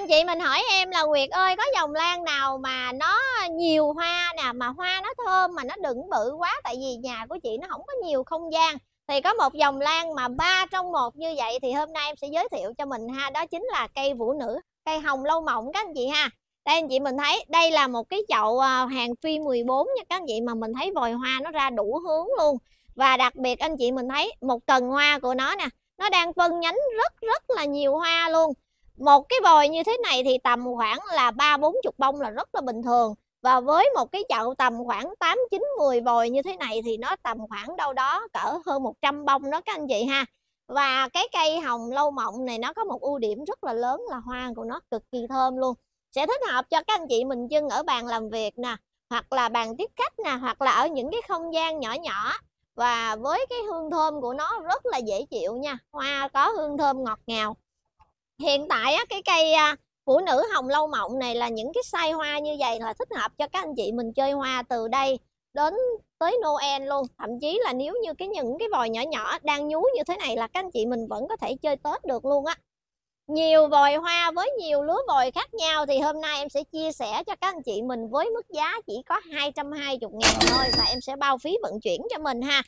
anh chị mình hỏi em là Nguyệt ơi có dòng lan nào mà nó nhiều hoa nè mà hoa nó thơm mà nó đừng bự quá tại vì nhà của chị nó không có nhiều không gian thì có một dòng lan mà ba trong một như vậy thì hôm nay em sẽ giới thiệu cho mình ha đó chính là cây vũ nữ cây hồng lâu mộng các anh chị ha đây anh chị mình thấy đây là một cái chậu à, hàng phi 14 nha các anh chị mà mình thấy vòi hoa nó ra đủ hướng luôn và đặc biệt anh chị mình thấy một cần hoa của nó nè nó đang phân nhánh rất rất là nhiều hoa luôn một cái vòi như thế này thì tầm khoảng là ba bốn chục bông là rất là bình thường và với một cái chậu tầm khoảng 8, 9, 10 vòi như thế này thì nó tầm khoảng đâu đó cỡ hơn 100 bông đó các anh chị ha và cái cây hồng lâu mộng này nó có một ưu điểm rất là lớn là hoa của nó cực kỳ thơm luôn sẽ thích hợp cho các anh chị mình chân ở bàn làm việc nè hoặc là bàn tiếp khách nè hoặc là ở những cái không gian nhỏ nhỏ và với cái hương thơm của nó rất là dễ chịu nha hoa có hương thơm ngọt ngào hiện tại á, cái cây phụ à, nữ hồng lâu mộng này là những cái sai hoa như vậy là thích hợp cho các anh chị mình chơi hoa từ đây đến tới Noel luôn thậm chí là nếu như cái những cái vòi nhỏ nhỏ đang nhú như thế này là các anh chị mình vẫn có thể chơi Tết được luôn á nhiều vòi hoa với nhiều lứa vòi khác nhau thì hôm nay em sẽ chia sẻ cho các anh chị mình với mức giá chỉ có 220 ngàn thôi và em sẽ bao phí vận chuyển cho mình ha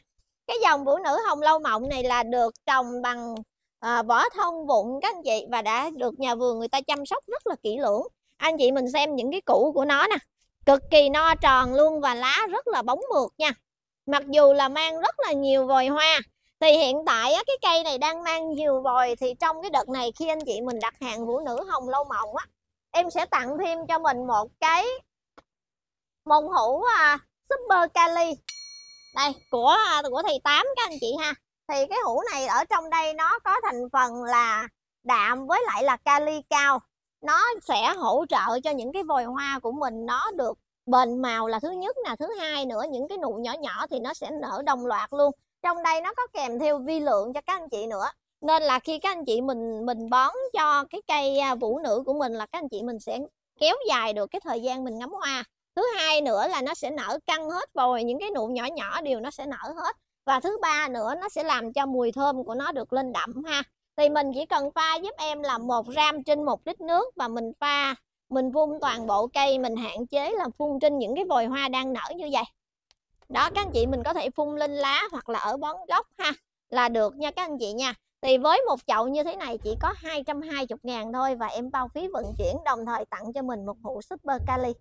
cái dòng vũ nữ hồng lâu mộng này là được trồng bằng à, ờ, vỏ thông vụn các anh chị và đã được nhà vườn người ta chăm sóc rất là kỹ lưỡng anh chị mình xem những cái củ của nó nè cực kỳ no tròn luôn và lá rất là bóng mượt nha mặc dù là mang rất là nhiều vòi hoa thì hiện tại á, cái cây này đang mang nhiều vòi thì trong cái đợt này khi anh chị mình đặt hàng vũ nữ hồng lâu mộng á em sẽ tặng thêm cho mình một cái mông hũ à, super kali đây của à, của thầy tám các anh chị ha thì cái hũ này ở trong đây nó có thành phần là đạm với lại là kali cao nó sẽ hỗ trợ cho những cái vòi hoa của mình nó được bền màu là thứ nhất là thứ hai nữa những cái nụ nhỏ nhỏ thì nó sẽ nở đồng loạt luôn trong đây nó có kèm theo vi lượng cho các anh chị nữa nên là khi các anh chị mình mình bón cho cái cây à, vũ nữ của mình là các anh chị mình sẽ kéo dài được cái thời gian mình ngắm hoa thứ hai nữa là nó sẽ nở căng hết vòi những cái nụ nhỏ nhỏ đều nó sẽ nở hết và thứ ba nữa nó sẽ làm cho mùi thơm của nó được lên đậm ha thì mình chỉ cần pha giúp em là một gram trên một lít nước và mình pha mình phun toàn bộ cây mình hạn chế là phun trên những cái vòi hoa đang nở như vậy đó các anh chị mình có thể phun lên lá hoặc là ở bón gốc ha là được nha các anh chị nha thì với một chậu như thế này chỉ có 220 ngàn thôi và em bao phí vận chuyển đồng thời tặng cho mình một hũ super kali